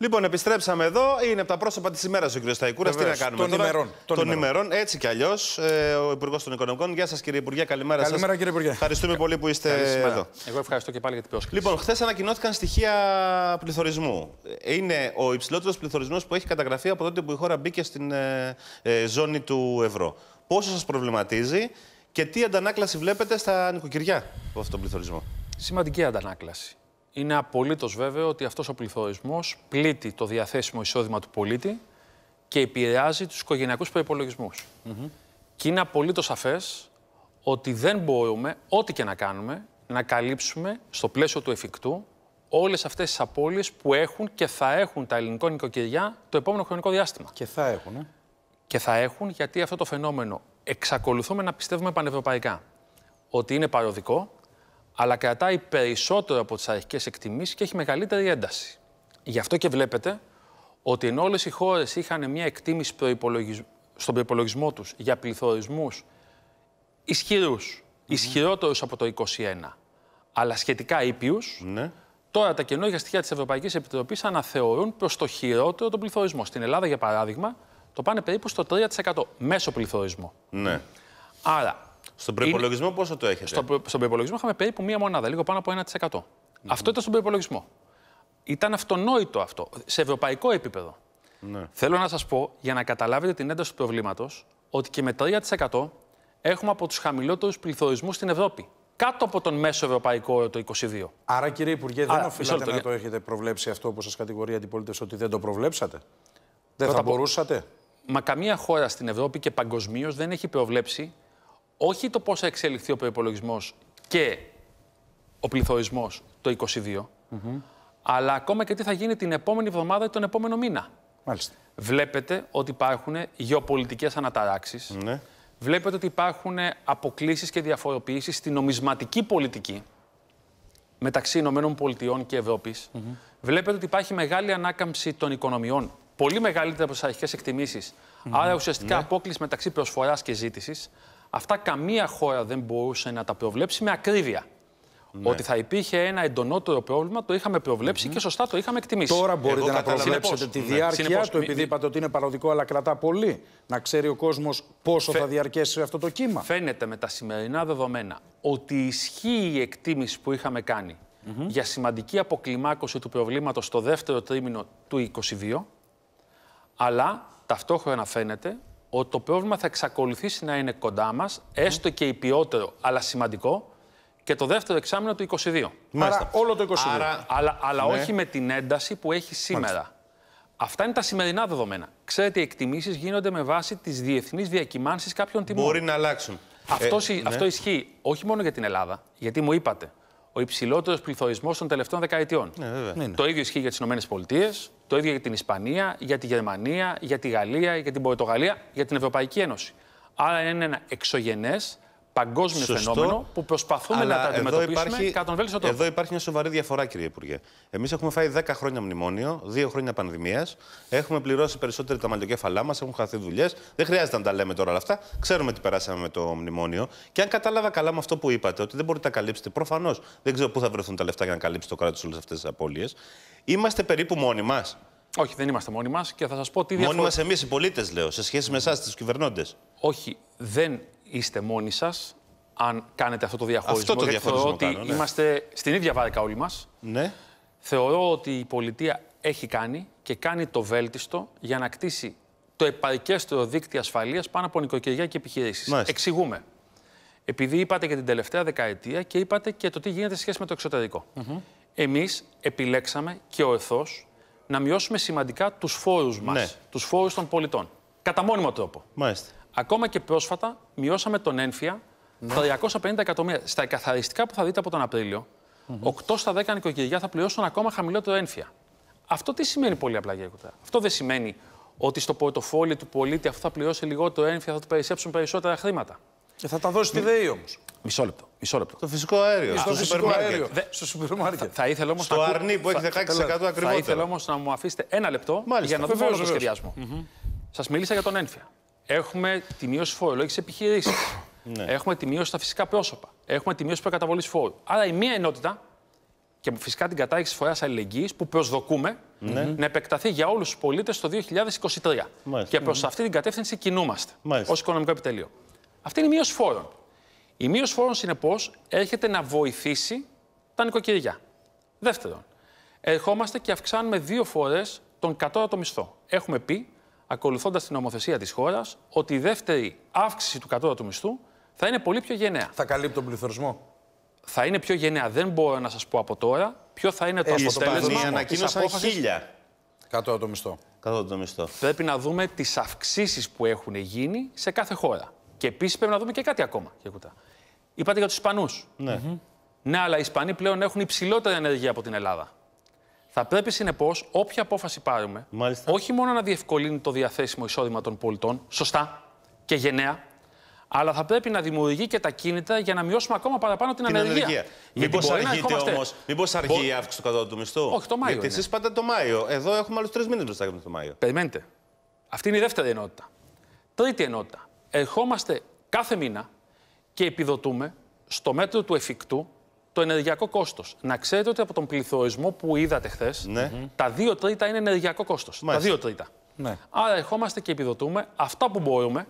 Λοιπόν, επιστρέψαμε εδώ. Είναι από τα πρόσωπα της ημέρας ο κ. Σταϊκούρας. Τι να κάνουμε των Ημερών, Τον τον ημερών. ημερών. Έτσι κι αλλιώς, ε, ο Υπουργός των Οικονομικών. Γεια σας, κύριε Υπουργέ. Καλημέρα σας. Καλημέρα, σας. κύριε Υπουργέ. Ευχαριστούμε Κα... πολύ που είστε Καλησπέρα. εδώ. Εγώ ευχαριστώ και πάλι για την πρόσκληση. Λοιπόν, χθες ανακοινώθηκαν στοιχεία πληθωρισμού. Είναι ο υψηλότερος πληθωρισμός που έχει καταγραφεί από τότε που η χώρα μπήκε στην ε, ε, ζώνη του ευρώ. Πόσο σας προβληματίζει και τι αντανάκλαση βλέπετε στα νοικοκυριά από αυτόν τον πληθωρισμό. Σημαντική αντανάκλαση είναι απολύτως βέβαιο ότι αυτός ο πληθωρισμός πλήττει το διαθέσιμο εισόδημα του πολίτη και επηρεάζει τους οικογενειακούς προπολογισμού. Mm -hmm. Και είναι απολύτως σαφές ότι δεν μπορούμε, ό,τι και να κάνουμε, να καλύψουμε στο πλαίσιο του εφικτού όλες αυτές τις απώλειες που έχουν και θα έχουν τα ελληνικά νοικοκυριά το επόμενο χρονικό διάστημα. Και θα έχουν. Ε? Και θα έχουν γιατί αυτό το φαινόμενο εξακολουθούμε να πιστεύουμε πανευρωπαϊκά. Ότι είναι παροδικό, αλλά κρατάει περισσότερο από τις αρχικές εκτιμήσεις και έχει μεγαλύτερη ένταση. Γι' αυτό και βλέπετε ότι ενώ όλες οι χώρες είχαν μια εκτίμηση στον προπολογισμό τους για πληθωρισμούς ισχυρούς, ισχυρότερους από το 2021, αλλά σχετικά ναι. τώρα τα καινούργια στοιχεία της Ευρωπαϊκής Επιτροπής αναθεωρούν προς το χειρότερο τον πληθωρισμό. Στην Ελλάδα, για παράδειγμα, το πάνε περίπου στο 3% μέσο πληθωρισμό. Ναι. Άρα, στον προπολογισμό πόσο το έχετε. Στο, στον προπολογισμό είχαμε περίπου μία μονάδα, λίγο πάνω από 1%. Ναι. Αυτό ήταν στον προπολογισμό. Ήταν αυτονόητο αυτό, σε ευρωπαϊκό επίπεδο. Ναι. Θέλω να σας πω, για να καταλάβετε την ένταση του προβλήματος, ότι και με 3% έχουμε από τους χαμηλότερους πληθωρισμούς στην Ευρώπη. Κάτω από τον μέσο ευρωπαϊκό το 22. Άρα, κύριε Υπουργέ, δεν οφείλατε να το έχετε προβλέψει αυτό που σας κατηγορεί η αντιπολίτευση ότι δεν το προβλέψατε. Δεν θα μπορούσατε. Μα καμία χώρα στην Ευρώπη και παγκοσμίως δεν έχει προβλέψει όχι το πώς θα εξελιχθεί ο προπολογισμό και ο πληθωρισμός το 2022, αλλά ακόμα και τι θα γίνει την επόμενη εβδομάδα ή τον επόμενο μήνα. Βλέπετε ότι υπάρχουν γεωπολιτικές αναταράξεις. Ναι. Βλέπετε ότι υπάρχουν αποκλήσεις και διαφοροποιήσεις στην νομισματική πολιτική μεταξύ Ηνωμένων Πολιτειών και Ευρώπης. Βλέπετε ότι υπάρχει μεγάλη ανάκαμψη των οικονομιών. Πολύ μεγαλύτερα από τις αρχικές εκτιμήσεις. Άρα ουσιαστικά ναι. απόκληση μεταξύ προσφοράς και ζήτησης. Αυτά καμία χώρα δεν μπορούσε να τα προβλέψει με ακρίβεια. Ναι. Ότι θα υπήρχε ένα εντονότερο πρόβλημα, το είχαμε προβλέψει και σωστά το είχαμε εκτιμήσει. Τώρα μπορείτε να προβλέψετε τη ναι. διάρκεια του, επειδή είπατε ότι είναι παροδικό, αλλά κρατά πολύ. Να ξέρει ο κόσμος πόσο θα διαρκέσει αυτό το κύμα. Φαίνεται με τα σημερινά δεδομένα ότι ισχύει η εκτίμηση που είχαμε κάνει για σημαντική αποκλιμάκωση του προβλήματος στο δεύτερο τρίμηνο του 2022, αλλά ταυτόχρονα φαίνεται ότι το πρόβλημα θα εξακολουθήσει να είναι κοντά μας, ναι. έστω και υπιότερο, αλλά σημαντικό, και το δεύτερο εξάμεινο του 22. Μάλιστα. όλο το 22. αλλά αλλά ναι. όχι με την ένταση που έχει σήμερα. Αυτά είναι τα σημερινά δεδομένα. Ξέρετε, οι εκτιμήσεις γίνονται με βάση τις διεθνείς διακυμάνσεις κάποιων τιμών. Μπορεί να αλλάξουν. Αυτό, ε, ναι. αυτό ισχύει όχι μόνο για την Ελλάδα, γιατί μου είπατε ο υψηλότερος πληθωρισμός των τελευταίων δεκαετιών. Ναι, το ίδιο ισχύει για τις ΗΠΑ, το ίδιο για την Ισπανία, για τη Γερμανία, για τη Γαλλία, για την Πορτογαλία, για την Ευρωπαϊκή Ένωση. Άρα είναι ένα εξωγενές παγκόσμιο Σωστό, φαινόμενο που προσπαθούμε να τα αντιμετωπίσουμε υπάρχει, κατά τον βέλτιστο τρόπο. Εδώ υπάρχει μια σοβαρή διαφορά, κύριε Υπουργέ. Εμείς έχουμε φάει 10 χρόνια μνημόνιο, 2 χρόνια πανδημίας. Έχουμε πληρώσει περισσότερο τα μαλλιοκέφαλά μας, έχουν χαθεί δουλειές. Δεν χρειάζεται να τα λέμε τώρα όλα αυτά. Ξέρουμε τι περάσαμε με το μνημόνιο. Και αν κατάλαβα καλά με αυτό που είπατε, ότι δεν μπορείτε να καλύψετε, προφανώς δεν ξέρω πού θα βρεθούν τα λεφτά για να καλύψει το κράτος όλες αυτές τις απώλειες. Είμαστε περίπου μόνοι μας. Όχι, δεν είμαστε μόνοι μας και θα σας πω τι διαφορά. Μόνοι μας εμείς οι πολίτες, λέω, σε σχέση με εσάς, τους κυβερνώντες. Όχι, δεν είστε μόνοι σας, αν κάνετε αυτό το διαχωρισμό. Αυτό το διαχωρισμό θεωρώ ότι ναι. είμαστε στην ίδια βάρκα όλοι μας. Ναι. Θεωρώ ότι η πολιτεία έχει κάνει και κάνει το βέλτιστο για να κτίσει το επαρκέστερο δίκτυο ασφαλείας πάνω από νοικοκυριά και επιχειρήσεις. Εξηγούμε. Επειδή είπατε και την τελευταία δεκαετία και είπατε και το τι γίνεται σε σχέση με το εξωτερικό. Mm Εμείς επιλέξαμε και ο να μειώσουμε σημαντικά τους φόρους μας, ναι. τους φόρους των πολιτών. Κατά μόνιμο τρόπο. Μάλιστα. Ακόμα και πρόσφατα μειώσαμε τον ένφια ναι. στα 250 εκατομμύρια. Στα καθαριστικά που θα δείτε από τον Απρίλιο, 8 στα 10 νοικοκυριά θα πληρώσουν ακόμα χαμηλότερο ένφια. Αυτό τι σημαίνει πολύ απλά για Αυτό δεν σημαίνει ότι στο πορτοφόλι του πολίτη αφού θα πληρώσει λιγότερο ένφια, θα του περισσέψουν περισσότερα χρήματα. Και ε, θα τα δώσει τη ΔΕΗ όμως. Μισό λεπτό. Μισό λεπτό. Το φυσικό αέριο. Στο, φυσικό αέριο. Δε... Στο σούπερ μάρκετ. Θα, θα Στο να... αρνί που έχει 16% ακριβώς. Θα ήθελα όμως να μου αφήσετε ένα λεπτό για να δούμε το σχεδιασμό. Σας μίλησα για τον ένφια. Έχουμε τη μείωση φορολόγησης επιχειρήσεων. Ναι. Έχουμε τη μείωση στα φυσικά πρόσωπα. Έχουμε τη μείωση προκαταβολής φόρου. Άρα η μία ενότητα και φυσικά την κατάργηση φορά αλληλεγγύης που προσδοκούμε ναι. να επεκταθεί για όλους τους πολίτες το 2023. Και προς αυτή την κατεύθυνση κινούμαστε ως οικονομικό επιτελείο. Αυτή είναι η μείωση φόρων. Η μείωση φόρων, συνεπώς, έρχεται να βοηθήσει τα νοικοκυριά. Δεύτερον, ερχόμαστε και αυξάνουμε δύο φορές τον κατώτατο μισθό. Έχουμε πει ακολουθώντας την νομοθεσία της χώρας, ότι η δεύτερη αύξηση του κατώτατου μισθού θα είναι πολύ πιο γενναία. Θα καλύπτει τον πληθωρισμό. Θα είναι πιο γενναία. Δεν μπορώ να σας πω από τώρα ποιο θα είναι το ε, αποτέλεσμα. ανακοίνωσαν απόφασης... χίλια. το μισθό. Κατώτατο μισθό. Πρέπει να δούμε τις αυξήσεις που έχουν γίνει σε κάθε χώρα. Και επίσης πρέπει να δούμε και κάτι ακόμα. Είπατε για τους Ισπανούς. Ναι. ναι, αλλά οι Ισπανοί πλέον έχουν υψηλότερη ενέργεια από την Ελλάδα. Θα πρέπει συνεπώς όποια απόφαση πάρουμε, όχι μόνο να διευκολύνει το διαθέσιμο εισόδημα των πολιτών, σωστά και γενναία, αλλά θα πρέπει να δημιουργεί και τα κίνητρα για να μειώσουμε ακόμα παραπάνω την, την ανεργία. ανεργία. Μήπω αργείτε όμως. Μήπως αργεί η αύξηση του κατώτατου μισθού. Όχι, το Μάιο. Γιατί εσείς πάτε το Μάιο. Εδώ έχουμε άλλους τρεις μήνες μπροστά από το Μάιο. Περιμένετε. Αυτή είναι η δεύτερη ενότητα. Τρίτη ενότητα. Ερχόμαστε κάθε μήνα και επιδοτούμε στο μέτρο του εφικτού το ενεργειακό κόστος. Να ξέρετε ότι από τον πληθωρισμό που είδατε χθες, ναι. τα δύο τρίτα είναι ενεργειακό κόστος. Τα δύο τρίτα. Ναι. Άρα, ερχόμαστε και επιδοτούμε αυτά που μπορούμε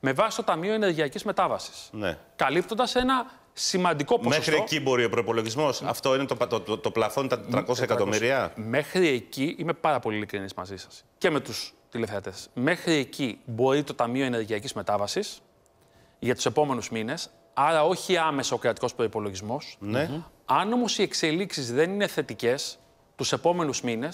με βάση το Ταμείο Ενεργειακής Μετάβασης. Ναι. Καλύπτοντας ένα σημαντικό ποσοστό. Μέχρι εκεί μπορεί ο προπολογισμός. Αυτό είναι το, το, το, το πλαφόν, τα 300, εκατομμύρια. Μέχρι εκεί είμαι πάρα πολύ ειλικρινής μαζί σας και με τους τηλεθεατές. Μέχρι εκεί μπορεί το Ταμείο Ενεργειακής Μετάβασης για τους επόμενους μήνες, άρα όχι άμεσα ο κρατικός προπολογισμό. Ναι. Αν όμως οι εξελίξεις δεν είναι θετικές τους επόμενους μήνες,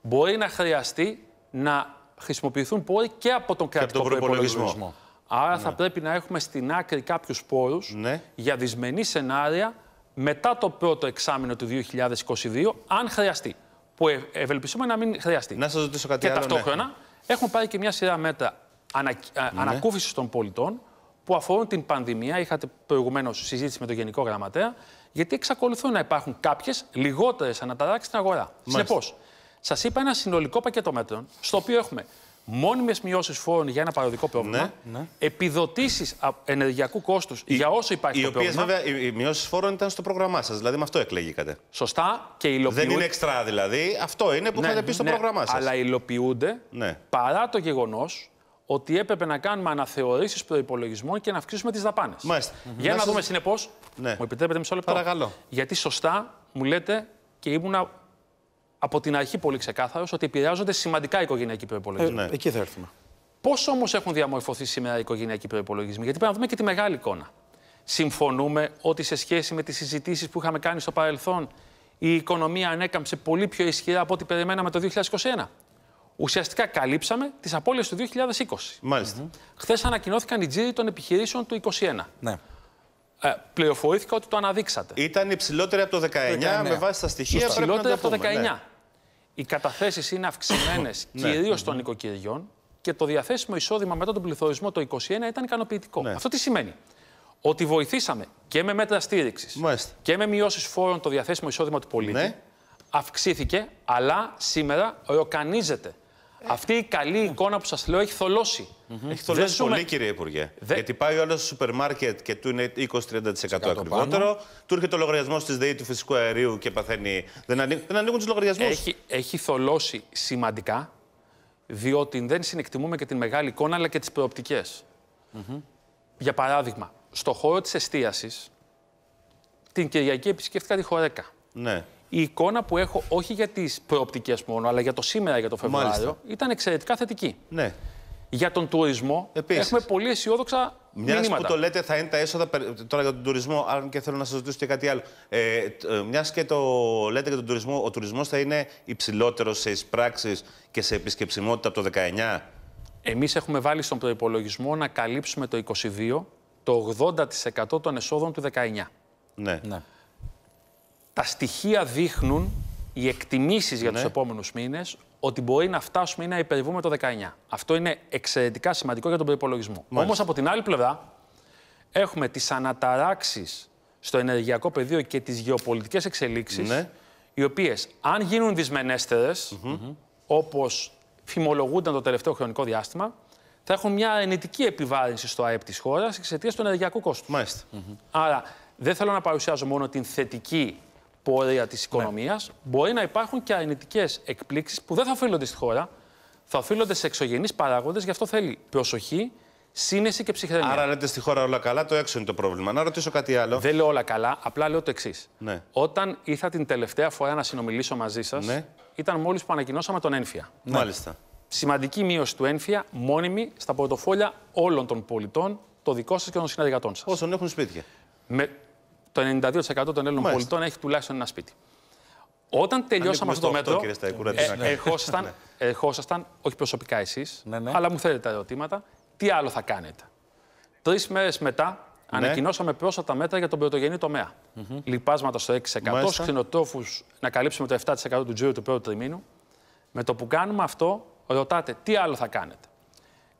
μπορεί να χρειαστεί να χρησιμοποιηθούν πόροι και από τον κρατικό προπολογισμό. Άρα θα ναι. πρέπει να έχουμε στην άκρη κάποιους πόρους ναι. για δυσμενή σενάρια μετά το πρώτο εξάμεινο του 2022, αν χρειαστεί. Που ε, ευελπιστούμε να μην χρειαστεί. Να σας ρωτήσω κάτι και άλλο. Και ταυτόχρονα ναι. έχουμε πάρει και μια σειρά μέτρα ναι. ανακούφισης των πολιτών που αφορούν την πανδημία. Είχατε προηγουμένως συζήτηση με τον Γενικό Γραμματέα, γιατί εξακολουθούν να υπάρχουν κάποιες λιγότερες αναταράξεις στην αγορά. Συνεπώς, σας είπα ένα συνολικό πακέτο μέτρων, στο οποίο έχουμε μόνιμες μειώσεις φόρων για ένα παροδικό πρόβλημα, ναι, ναι. επιδοτήσεις ενεργειακού κόστους για όσο υπάρχει οι το οποίες, πρόβλημα. Οι μειώσεις φόρων ήταν στο πρόγραμμά σας, δηλαδή με αυτό εκλεγήκατε. Σωστά και υλοποιούνται. Δεν είναι εξτρά, δηλαδή. Αυτό είναι που ναι, είχατε πει στο ναι, πρόγραμμά σας. Αλλά υλοποιούνται ναι. παρά το γεγονός ότι έπρεπε να κάνουμε αναθεωρήσεις προπολογισμών και να αυξήσουμε τις δαπάνες. Μάλιστα. Για να, δούμε συνεπώς. Ναι. Μου επιτρέπετε μισό λεπτό. Παρακαλώ. Γιατί σωστά μου λέτε και ήμουν από την αρχή πολύ ξεκάθαρος ότι επηρεάζονται σημαντικά οι οικογενειακοί προπολογισμοί. Ε, ναι. Εκεί θα έρθουμε. Πώς όμως έχουν διαμορφωθεί σήμερα οι οικογενειακοί προπολογισμοί, Γιατί πρέπει να δούμε και τη μεγάλη εικόνα. Συμφωνούμε ότι σε σχέση με τις συζητήσεις που είχαμε κάνει στο παρελθόν, η οικονομία ανέκαμψε πολύ πιο ισχυρά από ό,τι περιμέναμε το 2021. Ουσιαστικά καλύψαμε τις απώλειες του 2020. μαλιστα Χθες ανακοινώθηκαν οι τζίροι των επιχειρήσεων του 2021. Ναι. Ε, πληροφορήθηκα ότι το αναδείξατε. Ήταν υψηλότερη από το 19, με ναι. βάση τα στοιχεία που υψηλότεροι από το 19. Ναι. Οι καταθέσεις είναι αυξημένες ναι. κυρίως των οικοκυριών και το διαθέσιμο εισόδημα μετά τον πληθωρισμό το 2021 ήταν ικανοποιητικό. Ναι. Αυτό τι σημαίνει. Ότι βοηθήσαμε και με μέτρα στήριξης και με μειώσεις φόρων το διαθέσιμο εισόδημα του πολίτη. Ναι. Αυξήθηκε, αλλά σήμερα ροκανίζεται αυτή η καλή εικόνα που σας λέω έχει θολώσει. Έχει θολώσει πολύ, κύριε Υπουργέ. Γιατί πάει όλο στο σούπερ μάρκετ και του είναι 20-30% ακριβότερο. Του έρχεται ο λογαριασμός της ΔΕΗ του φυσικού αερίου και παθαίνει. Δεν, ανοί... δεν ανοίγουν τους λογαριασμούς. Έχει, έχει θολώσει σημαντικά, διότι δεν συνεκτιμούμε και την μεγάλη εικόνα αλλά και τις προοπτικές. Για παράδειγμα, στο χώρο της εστίασης, την Κυριακή επισκέφτηκα τη Χορέκα. Ναι η εικόνα που έχω, όχι για τις προοπτικές μόνο, αλλά για το σήμερα, για το Φεβρουάριο, ήταν εξαιρετικά θετική. Ναι. Για τον τουρισμό Επίσης. έχουμε πολύ αισιόδοξα μιας που το λέτε, θα είναι τα έσοδα τώρα για τον τουρισμό, αν και θέλω να σας ρωτήσω και κάτι άλλο. Ε, ε μιας και το λέτε για τον τουρισμό, ο τουρισμός θα είναι υψηλότερος σε εισπράξεις και σε επισκεψιμότητα από το 19. Εμείς έχουμε βάλει στον προπολογισμό να καλύψουμε το 22 το 80% των εσόδων του 19. Ναι. ναι. Τα στοιχεία δείχνουν, οι εκτιμήσεις για τους ναι. επόμενους μήνες, ότι μπορεί να φτάσουμε ή να υπερβούμε το 19. Αυτό είναι εξαιρετικά σημαντικό για τον προπολογισμό. Όμως από την άλλη πλευρά, έχουμε τις αναταράξεις στο ενεργειακό πεδίο και τις γεωπολιτικές εξελίξεις, ναι. οι οποίες, αν γίνουν δυσμενέστερες, mm -hmm. όπως φημολογούνταν το τελευταίο χρονικό διάστημα, θα έχουν μια αρνητική επιβάρυνση στο ΑΕΠ της χώρας εξαιτίας του ενεργειακού κόστους. Άρα, δεν θέλω να παρουσιάζω μόνο την θετική πορεία τη οικονομία, ναι. μπορεί να υπάρχουν και αρνητικές εκπλήξεις που δεν θα οφείλονται στη χώρα, θα οφείλονται σε εξωγενείς παράγοντες. Γι' αυτό θέλει προσοχή, σύνεση και ψυχραιμία. Άρα λέτε στη χώρα όλα καλά, το έξω είναι το πρόβλημα. Να ρωτήσω κάτι άλλο. Δεν λέω όλα καλά, απλά λέω το εξής. Ναι. Όταν ήρθα την τελευταία φορά να συνομιλήσω μαζί σας, ναι. ήταν μόλις που ανακοινώσαμε τον ένφια. Ναι. Μάλιστα. Σημαντική μείωση του ένφια μόνιμη στα πορτοφόλια όλων των πολιτών, το δικό σας και των συνεργατών σας. Όσων έχουν σπίτια. Με το 92% των Έλληνων πολιτών έχει τουλάχιστον ένα σπίτι. Όταν τελειώσαμε αυτό το μέτρο, ε, ναι. ερχόσασταν, όχι προσωπικά εσείς, ναι, ναι. αλλά μου θέλετε τα ερωτήματα, τι άλλο θα κάνετε. Τρεις μέρες μετά, ανακοινώσαμε πρόσφατα μέτρα για τον πρωτογενή τομέα. Λιπάσματα στο 6%, ξενοτρόφου να καλύψουμε το 7% του τζίρου του πρώτου τριμήνου. Με το που κάνουμε αυτό, ρωτάτε τι άλλο θα κάνετε.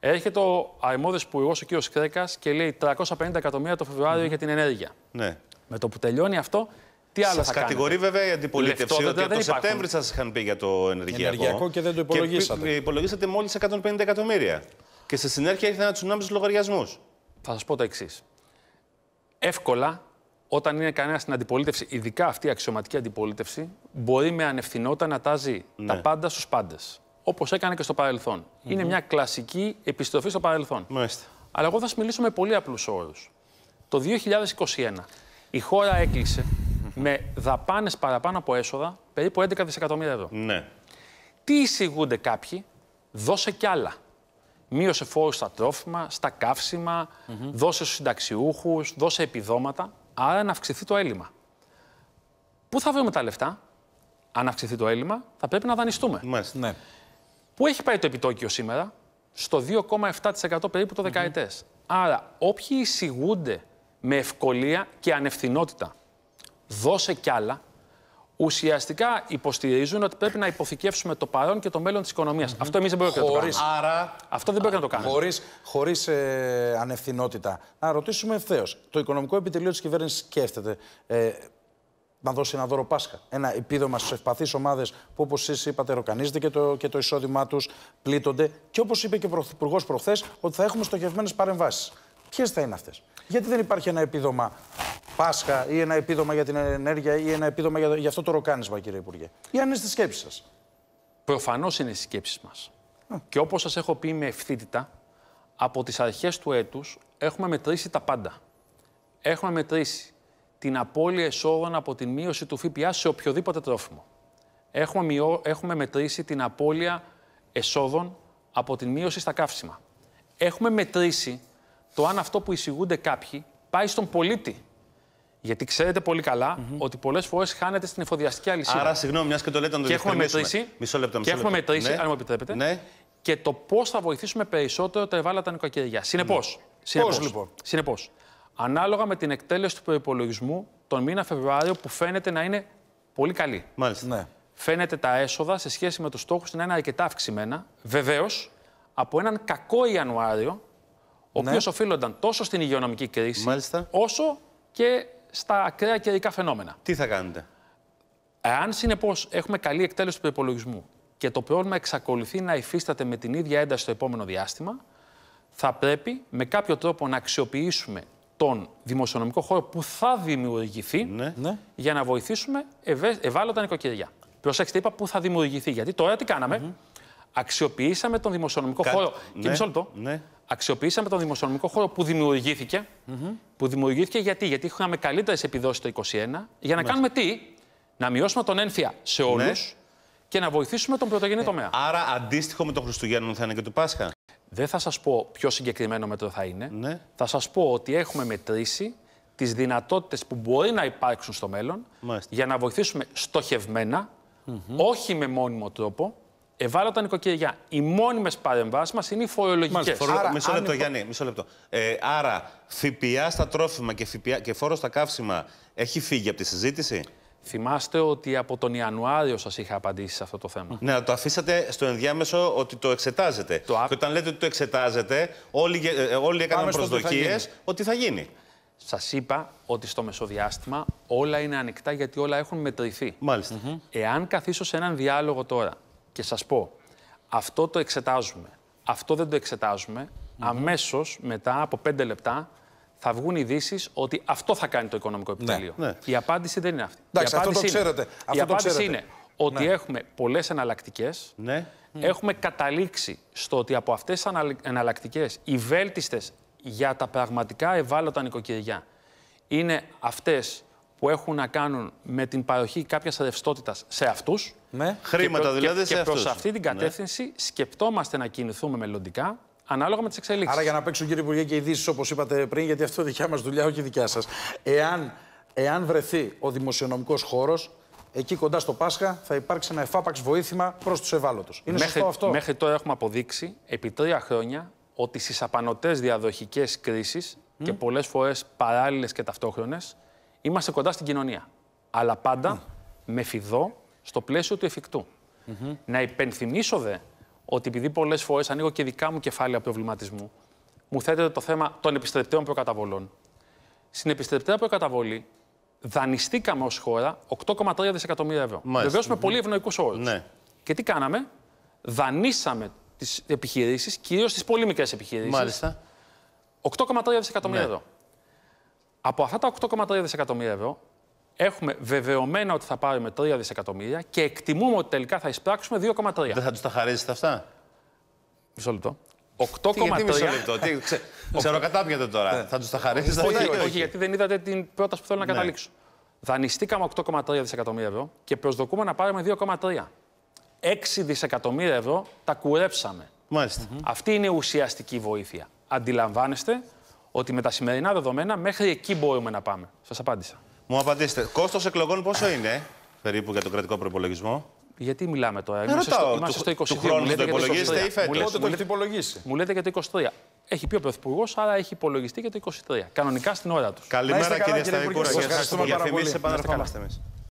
Έρχεται ο αρμόδιος υπουργός, ο κ. Κρέκας, και λέει 350 εκατομμύρια το Φεβρουάριο για την ενέργεια. Ναι. Με το που τελειώνει αυτό, τι άλλο σας θα κατηγορεί βέβαια η αντιπολίτευση ότι το Σεπτέμβρη σας είχαν πει για το ενεργειακό. Ενεργειακό και δεν το υπολογίσατε. Και υπολογίσατε μόλις 150 εκατομμύρια. Και στη συνέχεια ήρθε ένα τσουνάμι στου λογαριασμούς. Θα σας πω το εξής. Εύκολα, όταν είναι κανένας στην αντιπολίτευση, ειδικά αυτή η αξιωματική αντιπολίτευση, μπορεί με ανευθυνότητα να τάζει ναι. τα πάντα στους πάντες. Όπως έκανε και στο παρελθόν. Mm -hmm. Είναι μια κλασική επιστροφή στο παρελθόν. Μάλιστα. Αλλά εγώ θα σας μιλήσω με πολύ απλούς όρους. Το 2021 η χώρα έκλεισε με δαπάνες παραπάνω από έσοδα περίπου 11 δισεκατομμύρια ευρώ. Ναι. Τι εισηγούνται κάποιοι, δώσε κι άλλα. Μείωσε φόρους στα τρόφιμα, στα καύσιμα, mm -hmm. δώσε στους συνταξιούχους, δώσε επιδόματα. Άρα να αυξηθεί το έλλειμμα. Πού θα βρούμε τα λεφτά, αν αυξηθεί το έλλειμμα, θα πρέπει να δανειστούμε. Ναι. Πού έχει πάει το επιτόκιο σήμερα, στο 2,7% περίπου το δεκαετές. Άρα, όποιοι εισηγούνται με ευκολία και ανευθυνότητα. Δώσε κι άλλα. Ουσιαστικά υποστηρίζουν ότι πρέπει να υποθηκεύσουμε το παρόν και το μέλλον της οικονομίας. Αυτό εμείς δεν μπορούμε να το κάνουμε. Άρα, Αυτό δεν μπορεί να το κάνουμε. Χωρίς χωρίς, ε, ανευθυνότητα. Να ρωτήσουμε ευθέως. Το οικονομικό επιτελείο της κυβέρνησης σκέφτεται ε, να δώσει ένα δώρο Πάσχα. Ένα επίδομα στις ευπαθείς ομάδες που, όπως εσείς είπατε, ροκανίζεται και το, και το εισόδημά τους, πλήττονται. Και όπως είπε και ο Πρωθυπουργός προχθές, ότι θα έχουμε στοχευμένες παρεμβάσεις. Ποιες θα είναι αυτές γιατί δεν υπάρχει ένα επίδομα Πάσχα ή ένα επίδομα για την ενέργεια ή ένα επίδομα για, για αυτό το ροκάνισμα, κύριε Υπουργέ. Ή αν είναι στη σκέψη σας. Προφανώς είναι στις σκέψεις μας. Και όπως σας έχω πει με ευθύτητα, από τις αρχές του έτους έχουμε μετρήσει τα πάντα. Έχουμε μετρήσει την απώλεια εσόδων από την μείωση του ΦΠΑ σε οποιοδήποτε τρόφιμο. Έχουμε, έχουμε μετρήσει την απώλεια εσόδων από την μείωση στα καύσιμα. Έχουμε μετρήσει το αν αυτό που εισηγούνται κάποιοι πάει στον πολίτη. Γιατί ξέρετε πολύ καλά ότι πολλές φορές χάνεται στην εφοδιαστική αλυσίδα. Άρα, συγγνώμη, μιας και το λέτε να το Και έχουμε μετρήσει. Μισό λεπτό, μισό Και έχουμε λεπτό. μετρήσει, ναι. αν μου επιτρέπετε. Ναι. Και το πώς θα βοηθήσουμε περισσότερο τα ευάλωτα νοικοκυριά. Συνεπώς. Ναι. λοιπόν. Συνεπώς. Ανάλογα με την εκτέλεση του προπολογισμού τον μήνα Φεβρουάριο που φαίνεται να είναι πολύ καλή. Μάλιστα. Ναι. Φαίνεται τα έσοδα σε σχέση με τους στόχους να είναι αρκετά αυξημένα. Βεβαίως, από έναν κακό Ιανουάριο ο ναι. οποίος οφείλονταν τόσο στην υγειονομική κρίση, όσο και στα ακραία καιρικά φαινόμενα. Τι θα κάνετε. Εάν συνεπώς έχουμε καλή εκτέλεση του προπολογισμού και το πρόβλημα εξακολουθεί να υφίσταται με την ίδια ένταση στο επόμενο διάστημα, θα πρέπει με κάποιο τρόπο να αξιοποιήσουμε τον δημοσιονομικό χώρο που θα δημιουργηθεί ναι. ναι. για να βοηθήσουμε ευάλωτα νοικοκυριά. Προσέξτε, είπα που θα δημιουργηθεί. Γιατί τώρα τι κάναμε. Αξιοποιήσαμε τον δημοσιονομικό χώρο. Ναι. Και μισό ναι. Αξιοποιήσαμε τον δημοσιονομικό χώρο που δημιουργήθηκε. Που δημιουργήθηκε γιατί, γιατί είχαμε καλύτερες επιδόσεις το 2021 για να κάνουμε τι, να μειώσουμε τον ένφια σε ναι. όλους και να βοηθήσουμε τον πρωτογενή ε, τομέα. Άρα, αντίστοιχο με τον Χριστουγέννων θα είναι και του Πάσχα. Δεν θα σας πω ποιο συγκεκριμένο μέτρο θα είναι. Ναι. Θα σας πω ότι έχουμε μετρήσει τις δυνατότητες που μπορεί να υπάρξουν στο μέλλον για να βοηθήσουμε στοχευμένα, mm όχι με μόνιμο τρόπο, ευάλωτα νοικοκυριά. Οι μόνιμες παρεμβάσεις μας είναι οι φορολογικές. Φορο... Μισό λεπτό, Γιάννη. Μισό λεπτό. Ε, άρα, ΦΠΑ στα τρόφιμα και, και φόρο στα καύσιμα έχει φύγει από τη συζήτηση. Θυμάστε ότι από τον Ιανουάριο σας είχα απαντήσει σε αυτό το θέμα. Ναι, το αφήσατε στο ενδιάμεσο ότι το εξετάζετε. Το... Και όταν λέτε ότι το εξετάζετε, όλοι, ε, όλοι έκαναν προσδοκίε ότι θα γίνει. Σας είπα ότι στο μεσοδιάστημα όλα είναι ανοιχτά γιατί όλα έχουν μετρηθεί. Μάλιστα. Mm -hmm. Εάν καθίσω σε έναν διάλογο τώρα και σας πω, αυτό το εξετάζουμε, αυτό δεν το εξετάζουμε, αμέσως μετά από πέντε λεπτά θα βγουν ειδήσει ότι αυτό θα κάνει το οικονομικό ναι, επιτελείο. Ναι. Η απάντηση δεν είναι αυτή. αυτό το ξέρετε. αυτό η απάντηση είναι ναι. ότι έχουμε πολλές εναλλακτικές. Ναι. Έχουμε καταλήξει στο ότι από αυτές τις εναλλακτικές, οι βέλτιστες για τα πραγματικά ευάλωτα νοικοκυριά είναι αυτές που έχουν να κάνουν με την παροχή κάποιας ρευστότητα σε αυτούς. Ναι. Χρήματα προ... δηλαδή και, σε Και προ αυτή την ναι. κατεύθυνση ναι. σκεπτόμαστε να κινηθούμε μελλοντικά ανάλογα με τις εξελίξεις. Άρα για να παίξουν κύριε Υπουργέ και ειδήσεις όπως είπατε πριν, γιατί αυτό δικιά μας δουλειά, όχι δικιά σας. Εάν, εάν βρεθεί ο δημοσιονομικός χώρος, εκεί κοντά στο Πάσχα θα υπάρξει ένα εφάπαξ βοήθημα προς τους ευάλωτους. Είναι μέχρι, σωστό αυτό. Μέχρι τώρα έχουμε αποδείξει επί τρία χρόνια ότι στις απανοτές διαδοχικές κρίσεις και πολλές φορές παράλληλες και ταυτόχρονες, Είμαστε κοντά στην κοινωνία. Αλλά πάντα με φιδό στο πλαίσιο του εφικτου Να υπενθυμίσω δε ότι επειδή πολλές φορές ανοίγω και δικά μου κεφάλαια προβληματισμού, μου θέτεται το θέμα των επιστρεπτέων προκαταβολών. Στην επιστρεπτέα προκαταβολή δανειστήκαμε ως χώρα 8,3 δισεκατομμύρια ευρώ. Βεβαίως με πολύ ευνοϊκούς όρους. Ναι. Και τι κάναμε, δανείσαμε τις επιχειρήσεις, κυρίως τις πολύ μικρέ επιχειρήσεις. Μάλιστα, 8,3 δισεκατομμύρια ναι. ευρώ. Από αυτά τα 8,3 δισεκατομμύρια ευρώ, έχουμε βεβαιωμένα ότι θα πάρουμε 3 δισεκατομμύρια και εκτιμούμε ότι τελικά θα εισπράξουμε 2,3. Δεν θα τους τα χαρίζετε αυτά. Μισό λεπτό. 8,3. Γιατί μισό λεπτό, τι, ξε, τώρα. Ναι. θα τους τα χαρίζει. όχι, όχι, όχι, γιατί δεν είδατε την πρόταση που θέλω να ναι. καταλήξω. Δανειστήκαμε 8,3 δισεκατομμύρια ευρώ και προσδοκούμε να πάρουμε 2,3. 6 δισεκατομμύρια ευρώ τα κουρέψαμε. Μάλιστα. Αυτή είναι ουσιαστική βοήθεια. Αντιλαμβάνεστε ότι με τα σημερινά δεδομένα μέχρι εκεί μπορούμε να πάμε. Σας απάντησα. Μου απαντήστε. Κόστος εκλογών πόσο είναι περίπου για τον κρατικό προπολογισμό. Γιατί μιλάμε τώρα, Εμεί είμαστε στο 23. Του χρόνου το υπολογίζετε ή φέτος. Μου, μου λέτε για το 23. Έχει πει ο Πρωθυπουργός, άρα έχει υπολογιστεί για το 23. Κανονικά στην ώρα τους. Καλημέρα, κύριε Σταϊκούρα. Ευχαριστούμε πάρα πολύ. εμεί.